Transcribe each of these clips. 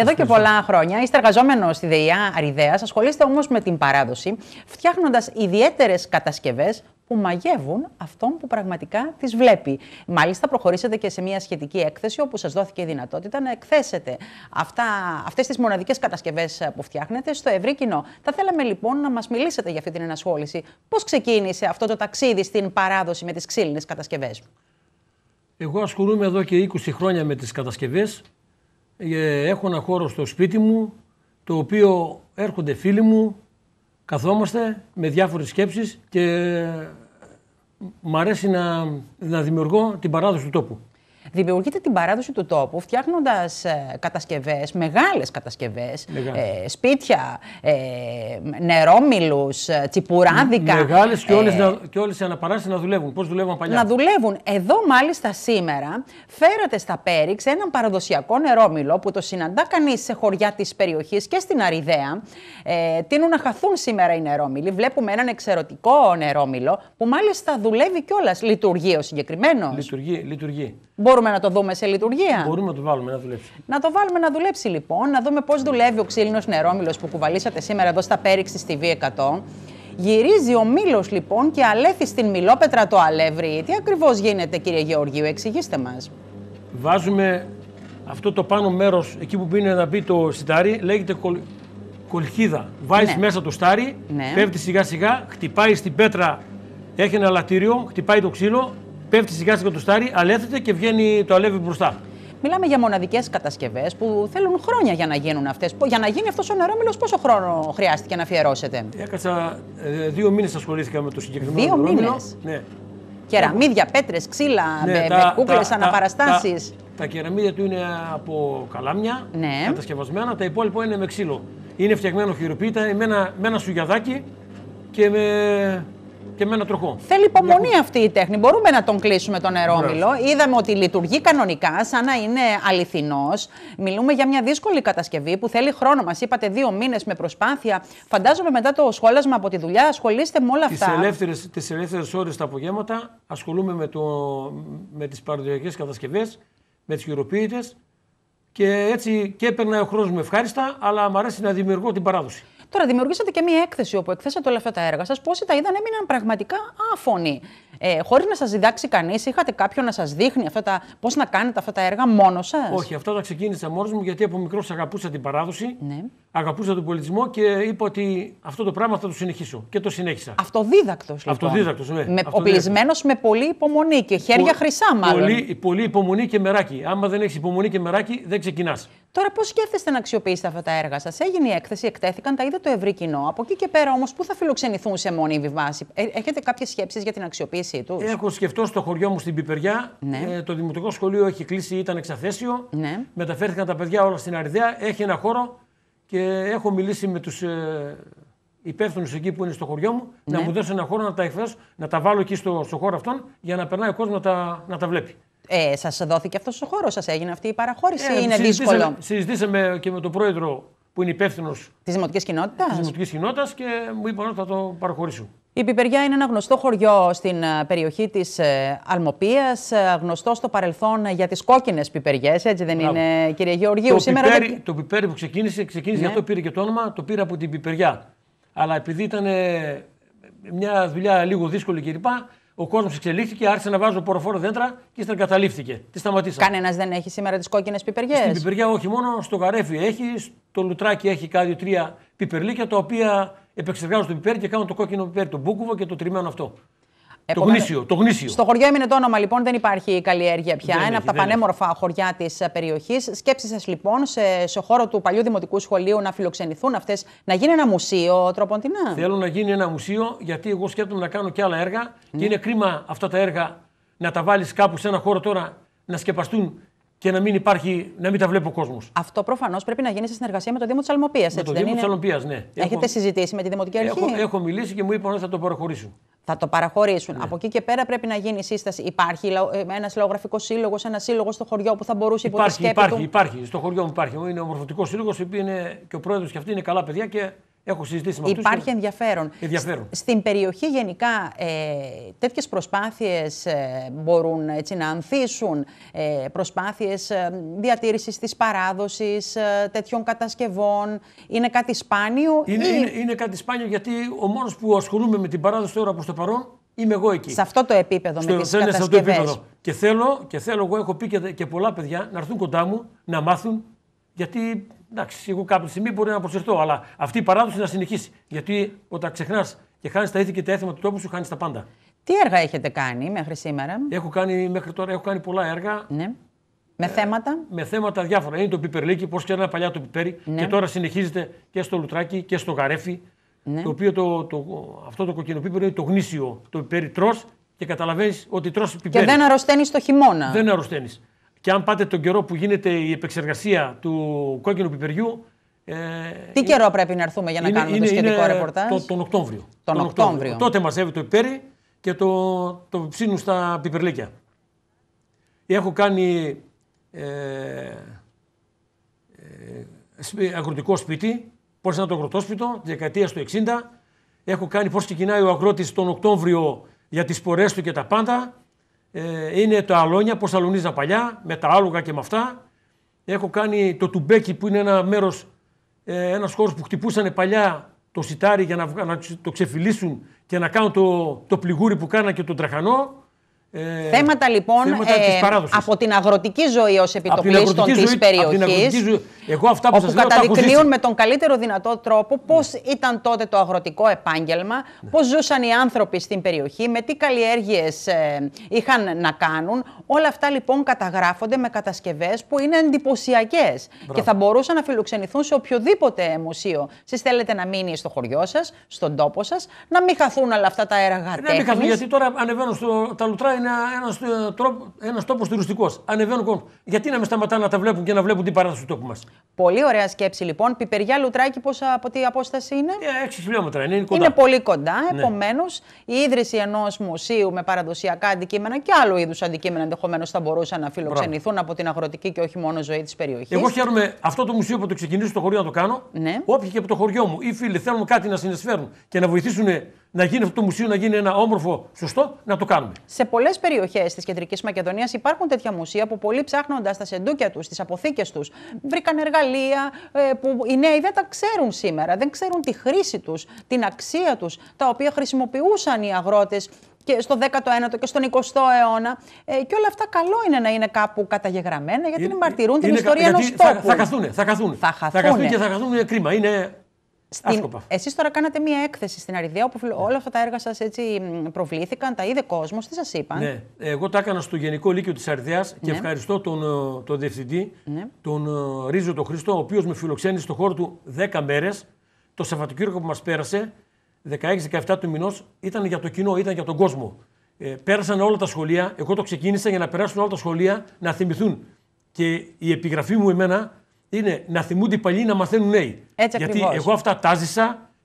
Εδώ και πολλά χρόνια είστε εργαζόμενος στη ΔΕΙΑ Αριδέα, ασχολείστε όμως με την παράδοση, φτιάχνοντας ιδιαίτερες κατασκευές που μαγεύουν αυτόν που πραγματικά τις βλέπει. Μάλιστα προχωρήσατε και σε μια σχετική έκθεση όπου σας δόθηκε η δυνατότητα να εκθέσετε αυτά, αυτές τις μοναδικές κατασκευές που φτιάχνετε στο ευρύ κοινό. Θα θέλαμε λοιπόν να μας μιλήσετε για αυτή την ενασχόληση. Πώς ξεκίνησε αυτό το ταξίδι στην παράδοση με τις ξύλινες κατασκευές. Εγώ ασχολούμαι εδώ και 20 χρόνια με τις κατασκευές έχω ένα χώρο στο σπίτι μου, το οποίο έρχονται φίλοι μου, καθόμαστε με διάφορες σκέψεις και μ' αρέσει να, να δημιουργώ την παράδοση του τόπου δημιουργείται την παράδοση του τόπου φτιάχνοντας κατασκευές, μεγάλες κατασκευές, ε, σπίτια, ε, νερόμιλου, ε, τσιπουράδικα. Μεγάλες και ε, όλες όλες οι αναπαράσει να δουλεύουν. Πώς δουλεύουν παλιά. Να δουλεύουν. Εδώ μάλιστα σήμερα φέρεται στα Πέριξ έναν παραδοσιακό νερόμιλο που το συναντά κανείς σε χωριά της περιοχής και στην Αριδαία. Ε, τείνουν να χαθούν σήμερα οι νερόμιλοι. Βλέπουμε έναν εξαιρετικό νερόμιλο που μάλιστα δουλεύει κιόλας. Λειτουργεί ο συγκεκριμένος. Λειτουργεί, λειτουργεί μπορούμε να το δούμε σε λειτουργία. Μπορούμε να το βάλουμε να δουλέψει. Να το βάλουμε να δουλέψει λοιπόν, να δούμε πώς δουλεύει ο ξύλινος νερόμιλο που κουβαλήσατε σήμερα εδώ στα Πέριξης στη V100. Γυρίζει ο μήλος λοιπόν και αλέθει στην μιλόπετρα το αλεύρι. Τι ακριβώς γίνεται, κύριε Γεωργίου, εξηγήστε μας. Βάζουμε αυτό το πάνω μέρος, εκεί που πίνει να μπει το σιτάρι, λέγεται κολ... κολχίδα. Βάζει ναι. μέσα το στάρι, ναι. πέφτει σιγά σιγά, χτυπάει στην πέτρα, έχει ένα λατήριο, χτυπάει το ξύλο, πέφτει σιγά σιγά το στάρι, αλέθεται και βγαίνει το αλεύρι μπροστά. Μιλάμε για μοναδικές κατασκευές που θέλουν χρόνια για να γίνουν αυτές. Για να γίνει αυτός ο νερόμιλο, πόσο χρόνο χρειάστηκε να αφιερώσετε. Έκατσα ε, δύο μήνες ασχολήθηκα με το συγκεκριμένο δύο νερόμιλο. Ναι. Κεραμίδια, ναι. πέτρες, ξύλα, ναι, με, με κούκλες αναπαραστάσει. Τα, τα, τα, κεραμίδια του είναι από καλάμια ναι. κατασκευασμένα, τα υπόλοιπα είναι με ξύλο. Είναι φτιαγμένο χειροποίητα με ένα, με ένα σουγιαδάκι και με και με ένα τροχό. Θέλει υπομονή αυτή η τέχνη. Μπορούμε να τον κλείσουμε τον αερόμιλο. Είδαμε ότι λειτουργεί κανονικά, σαν να είναι αληθινός. Μιλούμε για μια δύσκολη κατασκευή που θέλει χρόνο. Μας είπατε δύο μήνες με προσπάθεια. Φαντάζομαι μετά το σχόλασμα από τη δουλειά ασχολείστε με όλα αυτά. Τι ελεύθερες τις ελεύθερες ώρες τα απογέμματα ασχολούμαι με, με τις παραδοσιακές κατασκευές, με τις χειροποίητες και έτσι και έπαιρνα ο χρόνος μου ευχάριστα, αλλά μου αρέσει να δημιουργώ την παράδοση. Τώρα, δημιουργήσατε και μία έκθεση όπου εκθέσατε όλα αυτά τα έργα σας. Πόσοι τα είδαν, έμειναν πραγματικά άφωνοι ε, χωρίς να σας διδάξει κανείς, είχατε κάποιον να σας δείχνει πώς να κάνετε αυτά τα έργα μόνος σας. Όχι, αυτό τα ξεκίνησα μόνος μου γιατί από μικρός αγαπούσα την παράδοση, ναι. αγαπούσα τον πολιτισμό και είπα ότι αυτό το πράγμα θα το συνεχίσω. Και το συνέχισα. Αυτοδίδακτος λοιπόν. Αυτοδίδακτος, ναι. Με, οπλισμένος με πολλή υπομονή και χέρια Πο, χρυσά, μάλλον. Πολύ, πολύ υπομονή και μεράκι. Άμα δεν έχεις υπομονή και μεράκι, δεν ξεκινάς. Τώρα, πώς σκέφτεστε να αξιοποιήσετε αυτά τα έργα σας. Έγινε η έκθεση, εκτέθηκαν, τα είδε το ευρύ κοινό. Από εκεί και πέρα όμως, πού θα φιλοξενηθούν σε μόνιμη βάση. Ε, έχετε κάποιες σκέψεις για την αξιοποίησή τους. Έχω σκεφτώ στο χωριό μου στην Πιπεριά. Ναι. Ε, το δημοτικό σχολείο έχει κλείσει, ήταν εξαθέσιο. Ναι. Μεταφέρθηκαν τα παιδιά όλα στην Αριδέα. Έχει ένα χώρο και έχω μιλήσει με τους ε, υπεύθυνους εκεί που είναι στο χωριό μου να ναι. μου δώσουν ένα χώρο να τα εκφράσω, να τα βάλω εκεί στο, στο χώρο αυτόν για να περνάει ο κόσμος τα, να τα βλέπει. Ε, σας δόθηκε αυτός ο χώρος, σας έγινε αυτή η παραχώρηση, ε, είναι συζητήσαμε, δύσκολο. Συζητήσαμε και με τον πρόεδρο που είναι υπεύθυνο της δημοτικής κοινότητας. Της δημοτικής κοινότητας και μου είπαν ότι θα το παραχωρήσουν. Η Πιπεριά είναι ένα γνωστό χωριό στην ε, περιοχή της ε, Αλμοπίας, ε, γνωστό στο παρελθόν για τις κόκκινες πιπεριές, έτσι δεν είναι, κύριε Γεωργίου. Το, Σήμερα πιπέρι, το πιπέρι που ξεκίνησε, ξεκίνησε ναι. γι' αυτό πήρε και το όνομα, το πήρε από την Πιπεριά. Αλλά επειδή ήταν μια δουλειά λίγο δύσκολη κλπ ο κόσμος εξελίχθηκε, άρχισε να βάζω ποροφόρο δέντρα και ύστερα καταλήφθηκε. Τι σταματήσαμε. Κανένας δεν έχει σήμερα τις κόκκινες πιπεριές. Στην πιπεριά, όχι μόνο, στο καρέφι έχει, στο λουτράκι έχει κάτι τρία πιπερλίκια τα οποία επεξεργάζουν το πιπέρι και κάνουν το κόκκινο πιπέρι, το μπούκουβο και το τριμμένο αυτό το γνήσιο, το γνήσιο. Στο χωριό έμεινε το όνομα λοιπόν, δεν υπάρχει καλλιέργεια πια. Δεν Ένα έχει, από τα πανέμορφα έχει. χωριά της ε, περιοχής. Σκέψη σα λοιπόν σε, σε χώρο του παλιού δημοτικού σχολείου να φιλοξενηθούν αυτές, να γίνει ένα μουσείο τροποντινά. Θέλω να γίνει ένα μουσείο, γιατί εγώ σκέπτομαι να κάνω και άλλα έργα. Και ναι. είναι κρίμα αυτά τα έργα να τα βάλεις κάπου σε ένα χώρο τώρα να σκεπαστούν και να μην, υπάρχει, να μην τα βλέπει ο κόσμος. Αυτό προφανώς πρέπει να γίνει σε συνεργασία με το Δήμο της Αλμοπίας. Με το Δήμο της Αλμοπίας, ναι. Έχετε έχω... συζητήσει με τη Δημοτική Αρχή. Έχω, έχω μιλήσει και μου είπαν ότι θα το παραχωρήσουν. Θα το παραχωρήσουν. Ναι. Από εκεί και πέρα πρέπει να γίνει η σύσταση. Υπάρχει ε, ένας λαογραφικός σύλλογος, ένας σύλλογος στο χωριό που θα μπορούσε υπό υπάρχει, τη σκέπη υπάρχει, του... υπάρχει. Στο χωριό μου υπάρχει. Είναι ο Μορφωτικό Σύλλογο, και ο πρόεδρος και αυτή είναι καλά παιδιά και Έχω συζητήσει με Υπάρχει ενδιαφέρον. Ε, στην περιοχή γενικά ε, τέτοιες προσπάθειες ε, μπορούν έτσι, να ανθίσουν, ε, προσπάθειες ε, διατήρησης της παράδοσης, ε, τέτοιων κατασκευών. Είναι κάτι σπάνιο. Είναι, είναι, είναι κάτι σπάνιο γιατί ο μόνος που ασχολούμαι με την παράδοση τώρα προς το παρόν είμαι εγώ εκεί. Σε αυτό το επίπεδο με τις κατασκευές. Σε αυτό το επίπεδο. Και θέλω, και θέλω, εγώ έχω πει και, και πολλά παιδιά να έρθουν κοντά μου, να μάθουν, γιατί εντάξει, εγώ κάποια στιγμή μπορεί να προσεχθώ, αλλά αυτή η παράδοση να συνεχίσει. Γιατί όταν ξεχνάς και χάνεις τα ήθη και τα έθιμα του τόπου σου, χάνεις τα πάντα. Τι έργα έχετε κάνει μέχρι σήμερα, Έχω κάνει μέχρι τώρα έχω κάνει πολλά έργα. Ναι. Με ε, θέματα. Με θέματα διάφορα. Είναι το πιπερλίκι, πώ ένα παλιά το πιπέρι. Ναι. Και τώρα συνεχίζεται και στο λουτράκι και στο γαρέφι. Ναι. Το οποίο το, το, αυτό το κοκκινοπίπερο είναι το γνήσιο. Το πιπέρι τρώ και καταλαβαίνεις ότι τρώ πιπέρι. Και δεν αρρωσταίνεις το χειμώνα. Δεν αρρωσταίνεις. Και αν πάτε τον καιρό που γίνεται η επεξεργασία του κόκκινου πιπεριού. Ε, Τι ε, καιρό πρέπει να έρθουμε για να κάνουμε το σχετικό ρεπορτάζ. τον Οκτώβριο. Τον, τον Οκτώβριο. Οκτώβριο. Τότε μαζεύει το πιπέρι και το, το ψήνουν στα πιπερλίκια. Έχω κάνει ε, ε, αγροτικό σπίτι, πώς είναι το αγροτόσπιτο, τη δεκαετία του 60. Έχω κάνει πώς ξεκινάει ο αγρότης τον Οκτώβριο για τις πορέ του και τα πάντα. Ε, είναι τα αλόνια, πώ αλωνίζα παλιά, με τα άλογα και με αυτά. Έχω κάνει το τουμπέκι που είναι ένα μέρος, ε, ένας χώρος που χτυπούσαν παλιά το σιτάρι για να, το ξεφυλίσουν και να κάνουν το, το πληγούρι που κάνα και τον τραχανό. Ε, θέματα λοιπόν ε, από την αγροτική ζωή ως επιτοπλίστων τη περιοχή. που όπου καταδεικνύουν με τον καλύτερο δυνατό τρόπο πώς ναι. ήταν τότε το αγροτικό επάγγελμα, ναι. πώς ζούσαν οι άνθρωποι στην περιοχή, με τι καλλιέργειες ε, είχαν να κάνουν. Όλα αυτά λοιπόν καταγράφονται με κατασκευές που είναι εντυπωσιακές και θα μπορούσαν να φιλοξενηθούν σε οποιοδήποτε μουσείο. Εσείς θέλετε να μείνει στο χωριό σας, στον τόπο σας, να μην χαθούν όλα αυτά τα έργα. Ναι, μην χαθούν, γιατί τώρα ανεβαίνω στο, τα είναι ένας ένας ε, τόπος τουριστικός. Ανεβαίνουν κόσμο. Γιατί να με σταματάνε να τα βλέπουν και να βλέπουν την παράδοση του τόπου μας. Πολύ ωραία σκέψη λοιπόν. Πιπεριά Λουτράκι, πόσα, από τι απόσταση είναι. 6 ε, χιλιόμετρα, είναι, είναι κοντά. Είναι πολύ κοντά. Ναι. Επομένως, η ίδρυση ενός μουσείου με παραδοσιακά αντικείμενα και άλλου είδους αντικείμενα ενδεχομένως θα μπορούσαν να φιλοξενηθούν Μπράβο. από την αγροτική και όχι μόνο ζωή της περιοχής. Εγώ χαίρομαι αυτό το μουσείο που το ξεκινήσω στο χωριό να το κάνω. Ναι. Όποιοι και από το χωριό μου ή φίλοι θέλουν κάτι να συνεισφέρουν και να βοηθήσουν να γίνει αυτό το μουσείο να γίνει ένα όμορφο, σωστό, να το κάνουμε. Σε πολλές περιοχές της Κεντρικής Μακεδονίας υπάρχουν τέτοια μουσεία που πολλοί ψάχνοντας τα σεντούκια τους, τις αποθήκες τους, βρήκαν εργαλεία εργαλεία ε, που οι νέοι δεν τα ξέρουν σήμερα. Δεν ξέρουν τη χρήση τους, την αξία τους, τα οποία χρησιμοποιούσαν οι αγρότες και στο 19ο και στον 20ο αιώνα. Ε, και όλα αυτά καλό είναι να είναι κάπου καταγεγραμμένα γιατί είναι, μαρτυρούν την ιστορία ενός τόπου. Θα, θα χαθούν. Θα χαθούν, θα και θα χαθούν είναι κρίμα. Είναι στην... Εσείς τώρα κάνατε μία έκθεση στην Αριδέα όπου όλα αυτά τα έργα σας έτσι προβλήθηκαν, τα είδε κόσμος, τι σας είπαν. Ναι, εγώ τα έκανα στο Γενικό Λύκειο της Αριδέα και ναι. ευχαριστώ τον, ε, τον διευθυντή, ναι. τον ε, Ρίζο τον Χριστό, ο οποίος με φιλοξένησε στο χώρο του 10 μέρες. Το Σαββατοκύριακο που μας πέρασε, 16-17 του μηνός, ήταν για το κοινό, ήταν για τον κόσμο. Ε, πέρασαν όλα τα σχολεία, εγώ το ξεκίνησα για να περάσουν όλα τα σχολεία να θυμηθούν. Και η επιγραφή μου εμένα είναι να θυμούνται οι παλιοί να μαθαίνουν νέοι. Έτσι Γιατί εγώ αυτά τα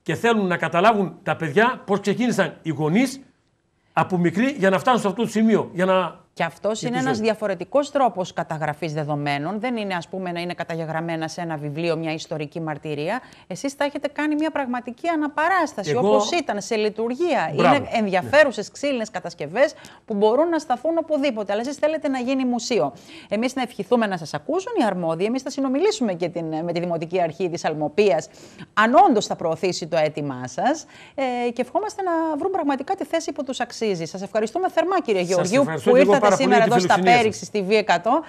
και θέλουν να καταλάβουν τα παιδιά πώς ξεκίνησαν οι γονείς από μικροί για να φτάσουν σε αυτό το σημείο. Για να και αυτός είναι ένα διαφορετικός τρόπος καταγραφής δεδομένων. Δεν είναι, ας πούμε, να είναι καταγεγραμμένα σε ένα βιβλίο μια ιστορική μαρτυρία. Εσείς τα έχετε κάνει μια πραγματική αναπαράσταση, Εγώ... όπως ήταν, σε λειτουργία. Μπράβο. Είναι ενδιαφέρουσε ναι. ξύλινες κατασκευές που μπορούν να σταθούν οπουδήποτε. Αλλά εσείς θέλετε να γίνει μουσείο. Εμείς να ευχηθούμε να σας ακούσουν οι αρμόδιοι. Εμείς θα συνομιλήσουμε και την, με τη Δημοτική Αρχή της Αλμοπίας, αν όντως θα προωθήσει το αίτημά σας. Ε, και ευχόμαστε να βρουν πραγματικά τη θέση που τους αξίζει. Σας ευχαριστούμε θερμά, κύριε Γεωργίου, που ήρθατε σήμερα εδώ στα Πέριξη στη V100.